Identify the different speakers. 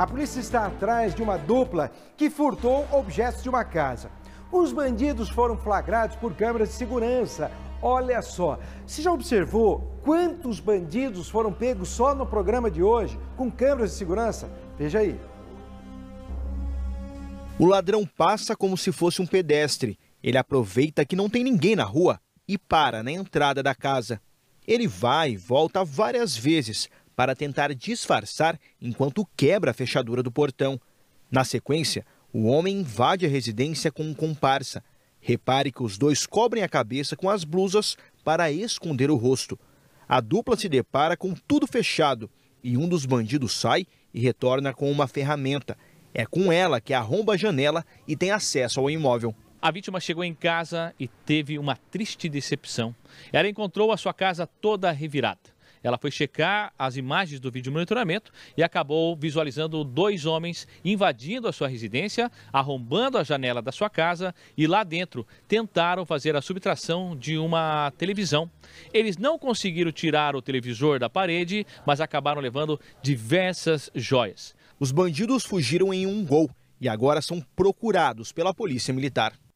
Speaker 1: A polícia está atrás de uma dupla que furtou objetos de uma casa. Os bandidos foram flagrados por câmeras de segurança. Olha só, você já observou quantos bandidos foram pegos só no programa de hoje com câmeras de segurança? Veja aí.
Speaker 2: O ladrão passa como se fosse um pedestre. Ele aproveita que não tem ninguém na rua e para na entrada da casa. Ele vai e volta várias vezes para tentar disfarçar enquanto quebra a fechadura do portão. Na sequência, o homem invade a residência com um comparsa. Repare que os dois cobrem a cabeça com as blusas para esconder o rosto. A dupla se depara com tudo fechado e um dos bandidos sai e retorna com
Speaker 3: uma ferramenta. É com ela que arromba a janela e tem acesso ao imóvel. A vítima chegou em casa e teve uma triste decepção. Ela encontrou a sua casa toda revirada. Ela foi checar as imagens do vídeo monitoramento e acabou visualizando dois homens invadindo a sua residência, arrombando a janela da sua casa e lá dentro tentaram fazer a subtração de uma televisão. Eles não conseguiram tirar o televisor da parede, mas acabaram levando diversas joias.
Speaker 2: Os bandidos fugiram em um gol e agora são procurados pela Polícia Militar.